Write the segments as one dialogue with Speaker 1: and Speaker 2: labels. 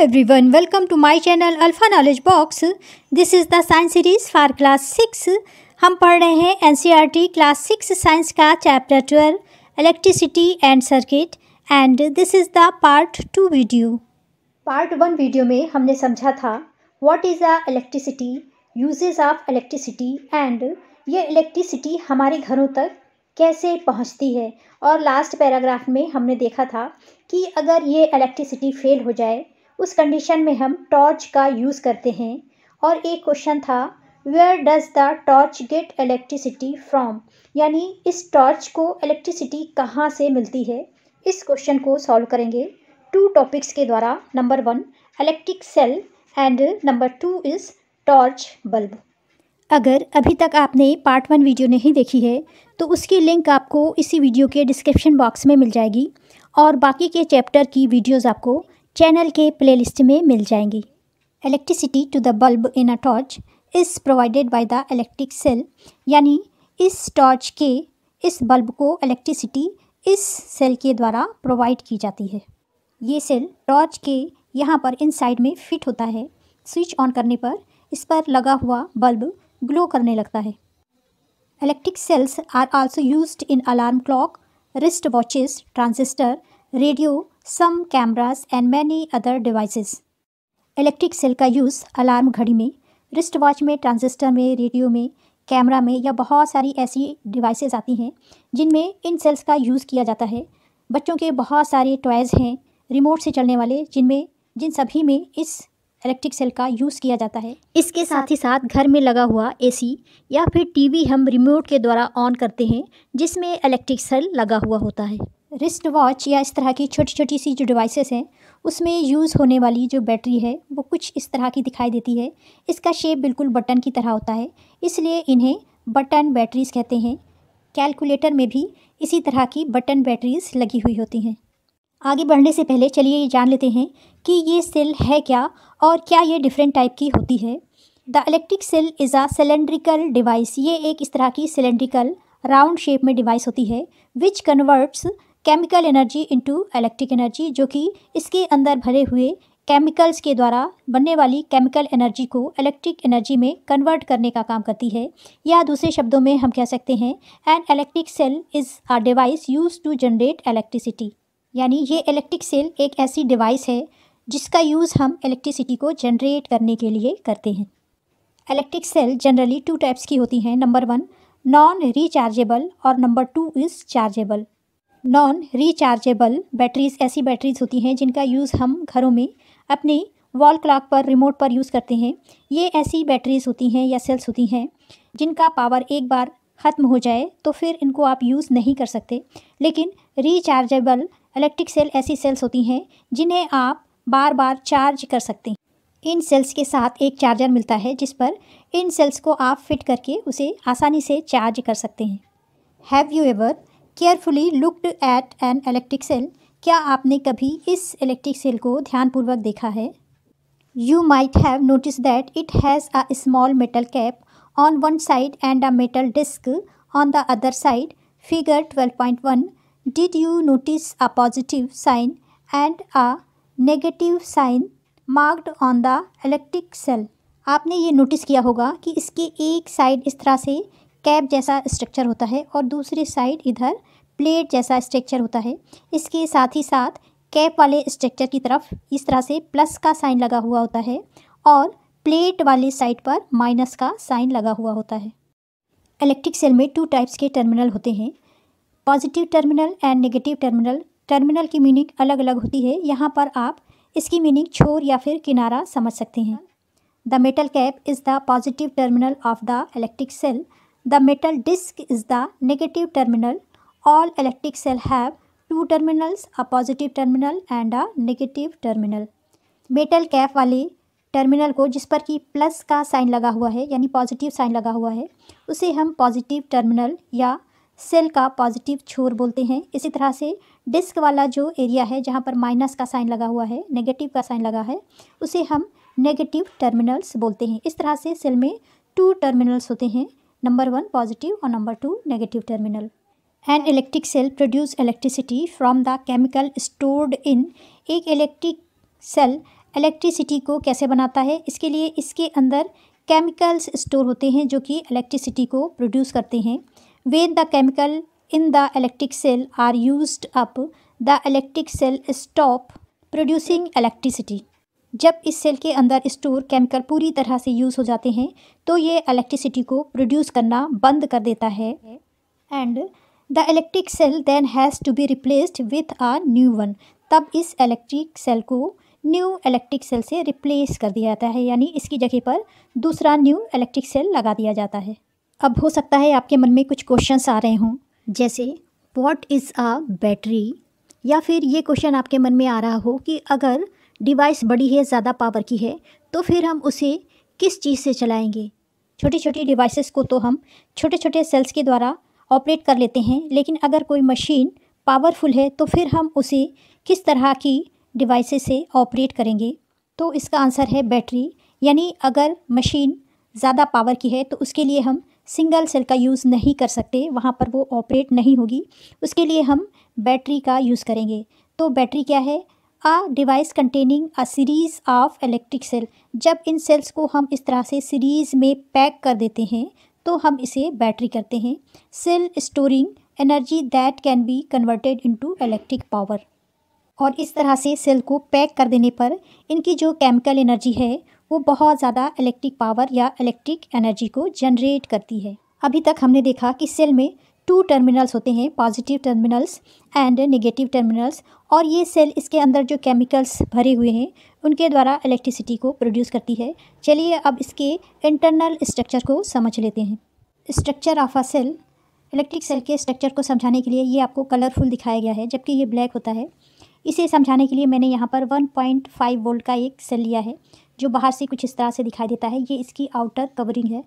Speaker 1: Everyone welcome to my channel alpha knowledge box this is the science series for class six हम पढ़ रहे हैं NCERT class six science का chapter twelve electricity and circuit and this is the part two video part one video में हमने समझा था what is the electricity uses of electricity and ये इलेक्ट्रिसिटी हमारे घरों तक कैसे पहुंचती है और लास्ट पैराग्राफ में हमने देखा था कि अगर ये इलेक्ट्रिसिटी फेल हो जाए उस कंडीशन में हम टॉर्च का यूज़ करते हैं और एक क्वेश्चन था where does the torch get electricity from यानी इस टॉर्च को इलेक्ट्रिसिटी कहाँ से मिलती है इस क्वेश्चन को सॉल्व करेंगे टू टॉपिक्स के द्वारा number one electric cell and number two is torch bulb अगर अभी तक आपने पार्ट वन वीडियो नहीं देखी है तो उसकी लिंक आपको इसी वीडियो के डिस्क्रिप्शन बॉक्स में मिल जाएगी और बाकी के चैप्टर की वीडियोस आपको चैनल के प्लेलिस्ट में मिल जाएंगी electricity to the bulb in a torch is provided by the electric cell यानी इस टॉर्च के इस बल्ब को इलेक्ट्रिसिटी इस सेल के द्वारा प्रोवाइड की जाती है ये सेल टॉर्च के यहाँ पर इन साइड में फिट होता है स्विच ऑन करने पर इस पर लगा हुआ बल्ब ग्लो करने लगता है electric cells are also used in alarm clock wrist watches transistor radio some cameras and many other device electric cell का यूज़ अलार्म घड़ी में रिस्ट वॉच में ट्रांजिस्टर में रेडियो में कैमरा में या बहुत सारी ऐसी डिवाइसेस आती हैं जिनमें इन सेल्स का यूज़ किया जाता है बच्चों के बहुत सारे टॉयज़ हैं रिमोट से चलने वाले जिनमें जिन सभी में इस इलेक्ट्रिक सेल का यूज़ किया जाता है इसके साथ ही साथ घर में लगा हुआ एसी या फिर टीवी हम रिमोट के द्वारा ऑन करते हैं जिसमें इलेक्ट्रिक सेल लगा हुआ होता है रिस्ट वॉच या इस तरह की छोटी छोटी सी जो डिवाइसेस हैं उसमें यूज़ होने वाली जो बैटरी है वो कुछ इस तरह की दिखाई देती है इसका शेप बिल्कुल बटन की तरह होता है इसलिए इन्हें बटन बैटरीज़ कहते हैं कैलकुलेटर में भी इसी तरह की बटन बैटरीज़ लगी हुई होती हैं आगे बढ़ने से पहले चलिए ये जान लेते हैं कि ये सेल है क्या और क्या ये डिफरेंट टाइप की होती है the electric cell is a cylindrical device ये एक इस तरह की सिलेंड्रिकल राउंड शेप में डिवाइस होती है which converts chemical energy into electric energy जो कि इसके अंदर भरे हुए केमिकल्स के द्वारा बनने वाली केमिकल एनर्जी को इलेक्ट्रिक एनर्जी में कन्वर्ट करने का काम करती है या दूसरे शब्दों में हम कह सकते हैं an electric cell is a device use to generate electricity यानी ये इलेक्ट्रिक सेल एक ऐसी डिवाइस है जिसका यूज़ हम इलेक्ट्रिसिटी को जनरेट करने के लिए करते हैं electric cell generally two types की होती हैं नंबर वन नॉन रिचार्जेबल और number two is chargeable non rechargeable batteries ऐसी बैटरीज होती हैं जिनका यूज़ हम घरों में अपने वॉल क्लॉक पर रिमोट पर यूज़ करते हैं ये ऐसी बैटरीज होती हैं या सेल्स होती हैं जिनका पावर एक बार ख़त्म हो जाए तो फिर इनको आप यूज़ नहीं कर सकते लेकिन रिचार्जेबल इलेक्ट्रिक सेल ऐसी सेल्स होती हैं जिन्हें आप बार बार चार्ज कर सकते हैं इन सेल्स के साथ एक चार्जर मिलता है जिस पर इन सेल्स को आप फिट करके उसे आसानी से चार्ज कर सकते हैं have you ever carefully looked at an electric cell क्या आपने कभी इस इलेक्ट्रिक सेल को ध्यानपूर्वक देखा है you might have notice that it has a small metal cap on one side and a metal disc on the other side figure twelve point one did you notice a positive sign and a negative sign marked on the electric cell आपने ये notice किया होगा कि इसके एक side इस तरह से कैप जैसा स्ट्रक्चर होता है और दूसरी साइड इधर प्लेट जैसा स्ट्रक्चर होता है इसके साथ ही साथ कैप वाले स्ट्रक्चर की तरफ इस तरह से प्लस का साइन लगा हुआ होता है और प्लेट वाली साइड पर माइनस का साइन लगा हुआ होता है इलेक्ट्रिक सेल में टू टाइप्स के टर्मिनल होते हैं positive terminal and negative terminal terminal की मीनिंग अलग अलग होती है यहाँ पर आप इसकी मीनिंग छोर या फिर किनारा समझ सकते हैं the metal cap is the positive terminal of the electric cell The metal disc is the negative terminal. All electric cell have two terminals, a positive terminal and a negative terminal. Metal cap वाले terminal को जिस पर कि plus का sign लगा हुआ है यानी पॉजिटिव साइन लगा हुआ है उसे हम पॉजिटिव टर्मिनल या सेल का पॉजिटिव छोर बोलते हैं इसी तरह से डिस्क वाला जो एरिया है जहाँ पर माइनस का साइन लगा हुआ है नेगेटिव का साइन लगा है उसे हम नेगेटिव टर्मिनल्स बोलते हैं इस तरह से सेल में टू टर्मिनल्स होते हैं number 1 positive or number 2 negative terminal. An electric cell produces electricity from the chemical stored in एक electric cell electricity को कैसे बनाता है इसके लिए इसके अंदर केमिकल्स स्टोर होते हैं जो कि इलेक्ट्रिसिटी को प्रोड्यूस करते हैं when the chemical in the electric cell are used up the electric cell stop producing electricity जब इस सेल के अंदर स्टोर केमिकल पूरी तरह से यूज़ हो जाते हैं तो ये इलेक्ट्रिसिटी को प्रोड्यूस करना बंद कर देता है and the electric cell then has to be replaced with a new one तब इस इलेक्ट्रिक सेल को न्यू इलेक्ट्रिक सेल से रिप्लेस कर दिया जाता है यानी इसकी जगह पर दूसरा न्यू इलेक्ट्रिक सेल लगा दिया जाता है अब हो सकता है आपके मन में कुछ क्वेश्चंस आ रहे हों जैसे वॉट इज़ आ बैटरी या फिर ये क्वेश्चन आपके मन में आ रहा हो कि अगर डिवाइस बड़ी है ज़्यादा पावर की है तो फिर हम उसे किस चीज़ से चलाएंगे छोटी छोटी डिवाइसेस को तो हम छोटे छोटे सेल्स के द्वारा ऑपरेट कर लेते हैं लेकिन अगर कोई मशीन पावरफुल है तो फिर हम उसे किस तरह की डिवाइसेस से ऑपरेट करेंगे तो इसका आंसर है बैटरी यानी अगर मशीन ज़्यादा पावर की है तो उसके लिए हम सिंगल सेल का यूज़ नहीं कर सकते वहाँ पर वो ऑपरेट नहीं होगी उसके लिए हम बैटरी का यूज़ करेंगे तो बैटरी क्या है a device containing a series of electric cell जब इन सेल्स को हम इस तरह से सीरीज़ में पैक कर देते हैं तो हम इसे बैटरी करते हैं cell storing energy that can be converted into electric power और इस तरह से सेल को पैक कर देने पर इनकी जो केमिकल एनर्जी है वो बहुत ज़्यादा इलेक्ट्रिक पावर या इलेक्ट्रिक एनर्जी को जनरेट करती है अभी तक हमने देखा कि सेल में टू टर्मिनल्स होते हैं positive terminals and negative terminals और ये सेल इसके अंदर जो केमिकल्स भरे हुए हैं उनके द्वारा इलेक्ट्रिसिटी को प्रोड्यूस करती है चलिए अब इसके इंटरनल स्ट्रक्चर को समझ लेते हैं structure of a cell electric cell के स्ट्रक्चर को समझाने के लिए ये आपको कलरफुल दिखाया गया है जबकि ये ब्लैक होता है इसे समझाने के लिए मैंने यहाँ पर 1.5 वोल्ट का एक सेल लिया है जो बाहर से कुछ इस तरह से दिखाई देता है ये इसकी आउटर कवरिंग है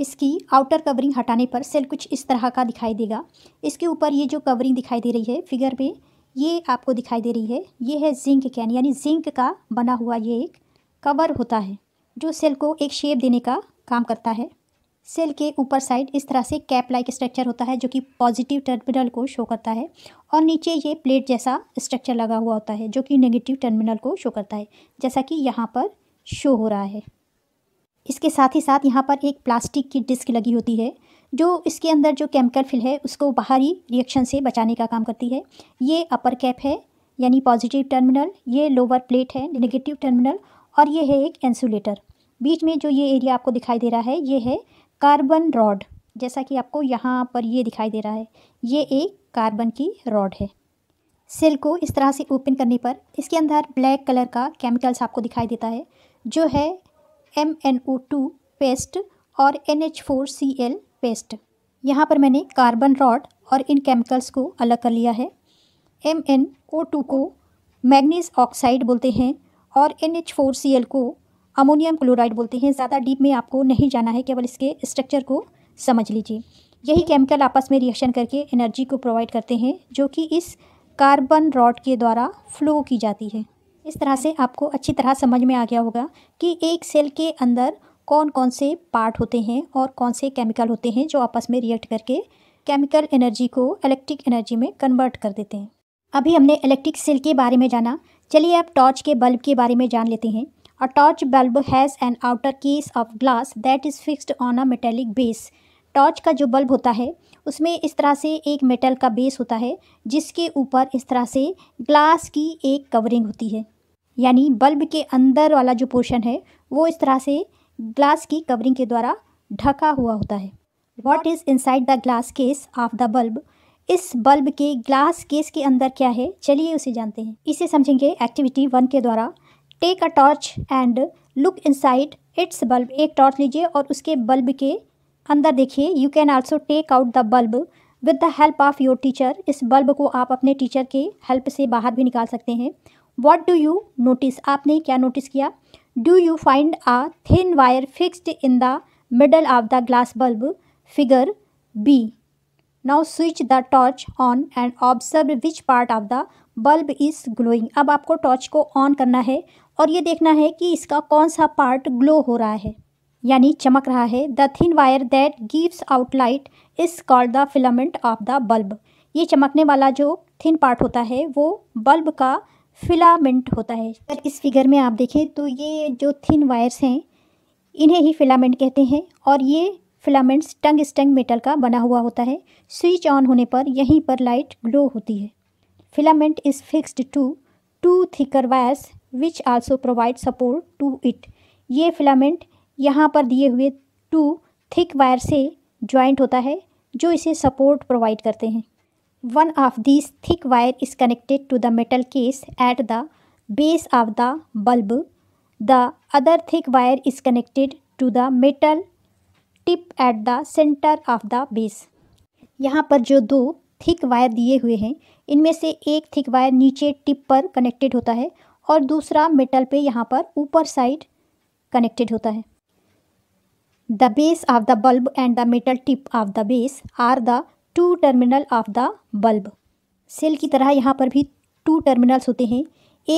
Speaker 1: इसकी आउटर कवरिंग हटाने पर सेल कुछ इस तरह का दिखाई देगा इसके ऊपर ये जो कवरिंग दिखाई दे रही है फिगर में ये आपको दिखाई दे रही है ये है जिंक कैन यानी जिंक का बना हुआ ये एक कवर होता है जो सेल को एक शेप देने का काम करता है सेल के ऊपर साइड इस तरह से कैप लाइक स्ट्रक्चर होता है जो कि पॉजिटिव टर्मिनल को शो करता है और नीचे ये प्लेट जैसा स्ट्रक्चर लगा हुआ होता है जो कि नेगेटिव टर्मिनल को शो करता है जैसा कि यहाँ पर शो हो रहा है इसके साथ ही साथ यहाँ पर एक प्लास्टिक की डिस्क लगी होती है जो इसके अंदर जो केमिकल फिल है उसको बाहरी रिएक्शन से बचाने का काम करती है ये अपर कैप है यानी पॉजिटिव टर्मिनल ये लोअर प्लेट है नेगेटिव टर्मिनल और ये है एक इंसुलेटर बीच में जो ये एरिया आपको दिखाई दे रहा है ये है कार्बन रॉड जैसा कि आपको यहाँ पर ये दिखाई दे रहा है ये एक कार्बन की रॉड है सेल को इस तरह से ओपन करने पर इसके अंदर ब्लैक कलर का केमिकल्स आपको दिखाई देता है जो है M N O two paste और N H four C L paste यहाँ पर मैंने कार्बन रॉड और इन केमिकल्स को अलग कर लिया है एम एन ओ टू को मैग्नीज ऑक्साइड बोलते हैं और N H four C L को अमोनियम क्लोराइड बोलते हैं ज़्यादा डीप में आपको नहीं जाना है केवल इसके स्ट्रक्चर को समझ लीजिए यही केमिकल आपस में रिएक्शन करके एनर्जी को प्रोवाइड करते हैं जो कि इस कार्बन रॉड के द्वारा फ्लो की जाती है इस तरह से आपको अच्छी तरह समझ में आ गया होगा कि एक सेल के अंदर कौन कौन से पार्ट होते हैं और कौन से केमिकल होते हैं जो आपस में रिएक्ट करके केमिकल एनर्जी को इलेक्ट्रिक एनर्जी में कन्वर्ट कर देते हैं अभी हमने इलेक्ट्रिक सेल के बारे में जाना चलिए आप टॉर्च के बल्ब के बारे में जान लेते हैं a torch bulb has an outer case of glass that is fixed on a metallic base torch का जो बल्ब होता है उसमें इस तरह से एक मेटल का बेस होता है जिसके ऊपर इस तरह से ग्लास की एक कवरिंग होती है यानी बल्ब के अंदर वाला जो पोर्शन है वो इस तरह से ग्लास की कवरिंग के द्वारा ढका हुआ होता है what is inside the glass case of the bulb इस बल्ब के ग्लास केस के अंदर क्या है चलिए उसे जानते हैं इसे समझेंगे एक्टिविटी वन के द्वारा take a torch and look inside its bulb एक टॉर्च लीजिए और उसके बल्ब के अंदर देखिए you can also take out the bulb with the help of your teacher इस बल्ब को आप अपने टीचर के हेल्प से बाहर भी निकाल सकते हैं वॉट डू यू नोटिस आपने क्या नोटिस किया do you find a thin wire fixed in the middle of the glass bulb figure B now switch the torch on and observe which part of the bulb is glowing अब आपको torch को on करना है और ये देखना है कि इसका कौन सा पार्ट ग्लो हो रहा है यानी चमक रहा है the thin wire that gives out light is called the filament of the bulb ये चमकने वाला जो थिन पार्ट होता है वो बल्ब का फिलामेंट होता है अगर इस फिगर में आप देखें तो ये जो थिन वायर्स हैं इन्हें ही फिलामेंट कहते हैं और ये फिलामेंट्स टंग स्टंग मेटल का बना हुआ होता है स्विच ऑन होने पर यहीं पर लाइट ग्लो होती है filament is fixed to two thicker wires which also provide support to it ये फिलामेंट यहाँ पर दिए हुए टू थिक वायर से ज्वाइंट होता है जो इसे सपोर्ट प्रोवाइड करते हैं one of this thick wire is connected to the metal case at the base of the bulb the other thick wire is connected to the metal tip at the centre of the base यहाँ पर जो दो thick wire दिए हुए हैं इनमें से एक थिक वायर नीचे टिप पर कनेक्टेड होता है और दूसरा मेटल पे यहाँ पर ऊपर साइड कनेक्टेड होता है the base of the bulb and the metal tip of the base are the two terminal of the bulb cell की तरह यहाँ पर भी टू टर्मिनल्स होते हैं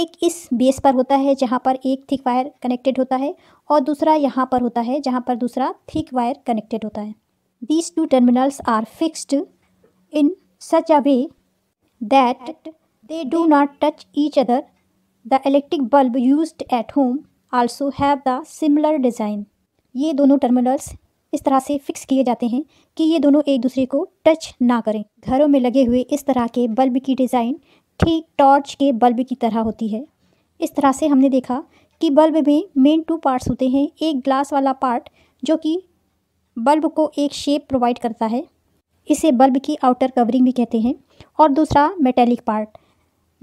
Speaker 1: एक इस बेस पर होता है जहाँ पर एक थिक वायर कनेक्टेड होता है और दूसरा यहाँ पर होता है जहाँ पर दूसरा थिक वायर कनेक्टेड होता है these two terminals are fixed in such a way that they do not touch each other the electric bulb use at home also have the similar design ये दोनों टर्मिनल्स इस तरह से fix किए जाते हैं कि ये दोनों एक दूसरे को टच ना करें घरों में लगे हुए इस तरह के बल्ब की डिज़ाइन ठीक टॉर्च के बल्ब की तरह होती है इस तरह से हमने देखा कि बल्ब में मेन टू पार्ट्स होते हैं एक ग्लास वाला पार्ट जो कि बल्ब को एक शेप प्रोवाइड करता है इसे बल्ब की आउटर कवरिंग भी कहते हैं और दूसरा मेटेलिक पार्ट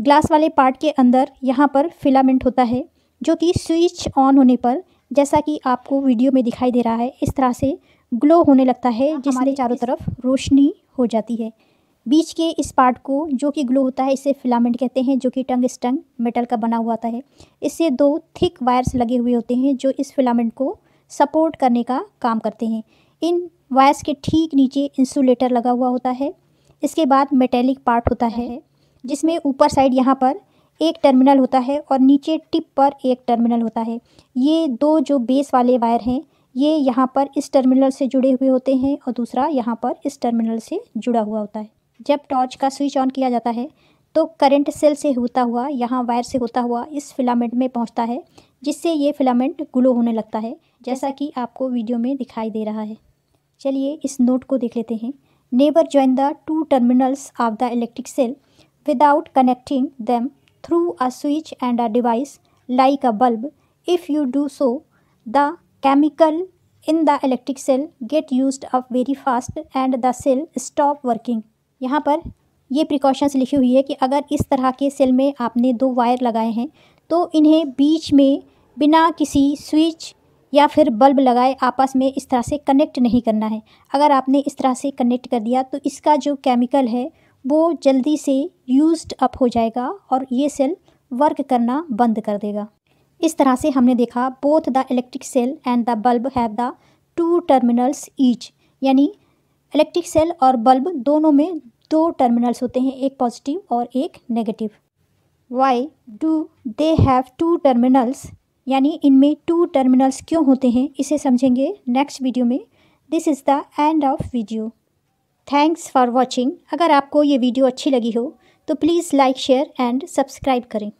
Speaker 1: ग्लास वाले पार्ट के अंदर यहाँ पर फिलामेंट होता है जो कि स्विच ऑन होने पर जैसा कि आपको वीडियो में दिखाई दे रहा है इस तरह से ग्लो होने लगता है हाँ, जिसमें चारों तरफ रोशनी हो जाती है बीच के इस पार्ट को जो कि ग्लो होता है इसे फिलामेंट कहते हैं जो कि टंग स्टंग मेटल का बना हुआ होता है इससे दो थिक वायर्स लगे हुए होते हैं जो इस फिलामेंट को सपोर्ट करने का काम करते हैं इन वायर्स के ठीक नीचे इंसुलेटर लगा हुआ होता है इसके बाद मेटेलिक पार्ट होता है हाँ, हाँ। जिसमें ऊपर साइड यहाँ पर एक टर्मिनल होता है और नीचे टिप पर एक टर्मिनल होता है ये दो जो बेस वाले वायर हैं ये यहाँ पर इस टर्मिनल से जुड़े हुए होते हैं और दूसरा यहाँ पर इस टर्मिनल से जुड़ा हुआ होता है जब टॉर्च का स्विच ऑन किया जाता है तो करंट सेल से होता हुआ यहाँ वायर से होता हुआ इस फिलामेंट में पहुँचता है जिससे ये फिलामेंट ग्लो होने लगता है जैसा कि आपको वीडियो में दिखाई दे रहा है चलिए इस नोट को देख लेते हैं never join the two terminals of the electric cell without connecting them through a switch and a device like a bulb. If you do so, the chemical in the electric cell get used up very fast and the cell stop working. yahan par ये precautions लिखी हुई है कि अगर इस तरह के cell में आपने दो वायर लगाए हैं तो इन्हें बीच में बिना किसी स्विच या फिर बल्ब लगाए आपस में इस तरह से कनेक्ट नहीं करना है अगर आपने इस तरह से कनेक्ट कर दिया तो इसका जो केमिकल है वो जल्दी से यूज्ड अप हो जाएगा और ये सेल वर्क करना बंद कर देगा इस तरह से हमने देखा both the electric cell and the bulb have the two terminals each यानी इलेक्ट्रिक सेल और बल्ब दोनों में दो टर्मिनल्स होते हैं एक पॉजिटिव और एक negative why do they have two terminals यानी इनमें टू टर्मिनल्स क्यों होते हैं इसे समझेंगे नेक्स्ट वीडियो में this is the end of video thanks for watching अगर आपको ये वीडियो अच्छी लगी हो तो please like share and subscribe करें